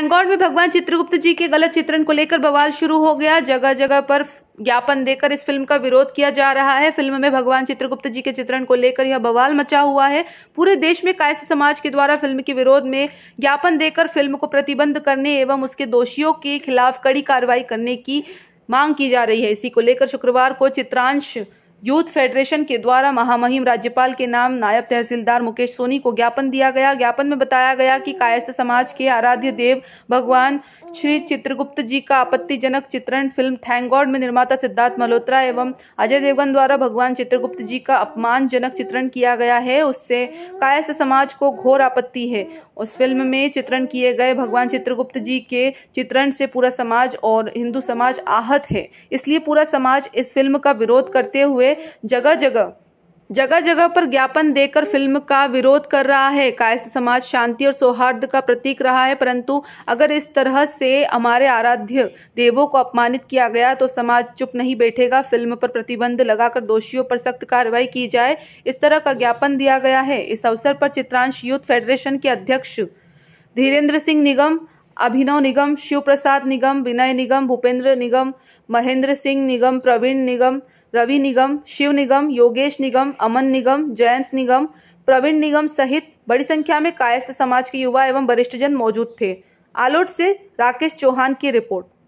पैंगोन में भगवान चित्रगुप्त जी के गलत चित्रण को लेकर बवाल शुरू हो गया जगह जगह पर ज्ञापन देकर इस फिल्म का विरोध किया जा रहा है फिल्म में भगवान चित्रगुप्त जी के चित्रण को लेकर यह बवाल मचा हुआ है पूरे देश में कायस्थ समाज के द्वारा फिल्म के विरोध में ज्ञापन देकर फिल्म को प्रतिबंध करने एवं उसके दोषियों के खिलाफ कड़ी कार्रवाई करने की मांग की जा रही है इसी को लेकर शुक्रवार को चित्रांश यूथ फेडरेशन के द्वारा महामहिम राज्यपाल के नाम नायब तहसीलदार मुकेश सोनी को ज्ञापन दिया गया ज्ञापन में बताया गया कि कायस्थ समाज के आराध्य देव भगवान श्री चित्रगुप्त जी का आपत्तिजनक चित्रण फिल्म थैंक गॉड में निर्माता सिद्धार्थ मल्होत्रा एवं अजय देवगन द्वारा भगवान चित्रगुप्त जी का अपमानजनक चित्रण किया गया है उससे कायस्थ समाज को घोर आपत्ति है उस फिल्म में चित्रण किए गए भगवान चित्रगुप्त जी के चित्रण से पूरा समाज और हिंदू समाज आहत है इसलिए पूरा समाज इस फिल्म का विरोध करते हुए जगह जगह जगह जगह पर ज्ञापन देकर फिल्म का विरोध कर रहा है कायस्थ समाज शांति और सौहार्द का प्रतीक रहा है परंतु अगर इस तरह से हमारे आराध्य देवों को अपमानित किया गया तो समाज चुप नहीं बैठेगा फिल्म पर प्रतिबंध लगाकर दोषियों पर सख्त कार्रवाई की जाए इस तरह का ज्ञापन दिया गया है इस अवसर पर चित्रांश यूथ फेडरेशन के अध्यक्ष धीरेन्द्र सिंह निगम अभिनव निगम शिव प्रसाद निगम विनय निगम भूपेंद्र निगम महेंद्र सिंह निगम प्रवीण निगम रवि निगम शिव निगम योगेश निगम अमन निगम जयंत निगम प्रवीण निगम सहित बड़ी संख्या में कायस्थ समाज के युवा एवं वरिष्ठजन मौजूद थे आलोट से राकेश चौहान की रिपोर्ट